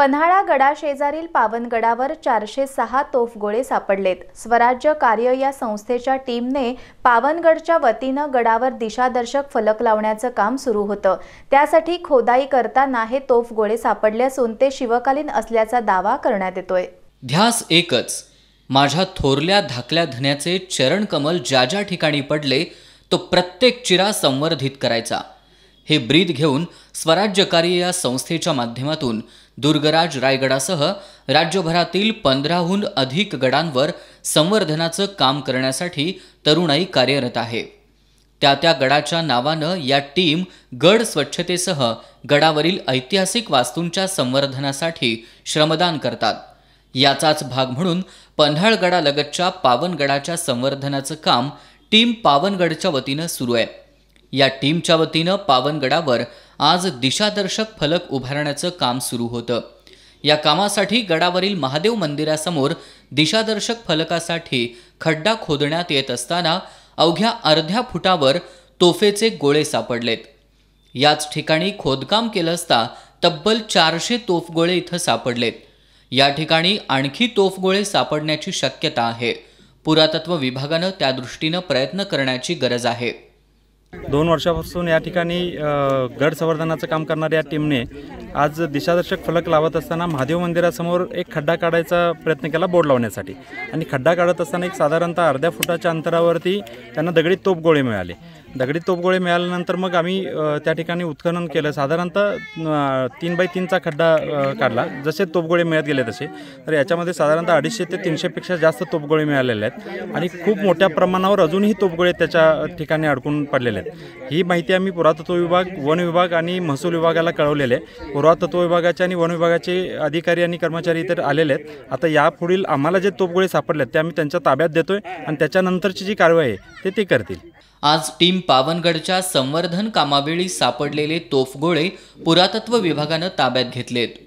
पन्हाळा गडाशेजारील पावनगडावर चारशे सहा तोफगोळे सापडलेत स्वराज्य कार्य या संस्थेच्या टीमने पावनगडच्या वतीनं गडावर दिशादर्शक फलक लावण्याचं काम सुरू होतं त्यासाठी खोदाई करताना हे तोफगोळे सापडले असून ते शिवकालीन असल्याचा दावा करण्यात येतोय ध्यास एकच माझ्या थोरल्या धाकल्या धन्याचे चरणकमल ज्या ज्या ठिकाणी पडले तो प्रत्येक चिरा संवर्धित करायचा हे ब्रीद घेऊन स्वराज्य कार्य या संस्थेच्या माध्यमातून दुर्गराज रायगडासह राज्यभरातील पंधराहून अधिक गडांवर संवर्धनाचं काम करण्यासाठी तरुणाई कार्यरत आहे त्या त्या गडाच्या नावानं या टीम गड स्वच्छतेसह गडावरील ऐतिहासिक वास्तूंच्या संवर्धनासाठी श्रमदान करतात याचाच भाग म्हणून पन्हाळगडालगतच्या पावनगडाच्या संवर्धनाचं काम टीम पावनगडच्या वतीनं सुरू आहे या टीमच्या वतीनं पावनगडावर आज दिशादर्शक फलक उभारण्याचं काम सुरू होतं या कामासाठी गडावरील महादेव मंदिरासमोर दिशादर्शक फलकासाठी खड्डा खोदण्यात येत असताना अवघ्या अर्ध्या फुटावर तोफेचे गोळे सापडलेत याच ठिकाणी खोदकाम केलं असता तब्बल चारशे तोफगोळे इथं सापडलेत या ठिकाणी आणखी तोफगोळे सापडण्याची शक्यता आहे पुरातत्व विभागानं त्यादृष्टीनं प्रयत्न करण्याची गरज आहे दोन वर्षापासून या ठिकाणी गड संवर्धनाचं काम करणाऱ्या या टीमने आज दिशादर्शक फलक लावत असताना महादेव मंदिरासमोर एक खड्डा काढायचा प्रयत्न केला बोर्ड लावण्यासाठी आणि खड्डा काढत असताना एक साधारणतः अर्ध्या फुटाच्या अंतरावरती त्यांना दगडी तोपगोळे मिळाले दगडी तोपगोळे मिळाल्यानंतर मग आम्ही त्या ठिकाणी उत्खनन केलं साधारणतः तीन बाय तीनचा खड्डा काढला जसे तोपगोळे मिळत गेले तसे तर याच्यामध्ये साधारणतः अडीचशे ते तीनशेपेक्षा जास्त तोपगोळे मिळालेले आहेत आणि खूप मोठ्या प्रमाणावर अजूनही तोपगोळे त्याच्या ठिकाणी अडकून पडलेले आहेत ही माहिती आम्ही पुरातत्व विभाग वन विभाग आणि महसूल विभागाला कळवलेले आहे पुरातत्व विभागाचे आणि वन विभागाचे अधिकारी आणि कर्मचारी इतर आलेले आहेत आता यापुढील आम्हाला जे तोपगोळे सापडले ते आम्ही त्यांच्या ताब्यात देतोय आणि त्याच्यानंतरची जी कारवाई आहे ते ते करतील आज टीम पावनगडच्या संवर्धन कामावेळी सापडलेले तोफगोळे पुरातत्व विभागानं ताब्यात घेतलेत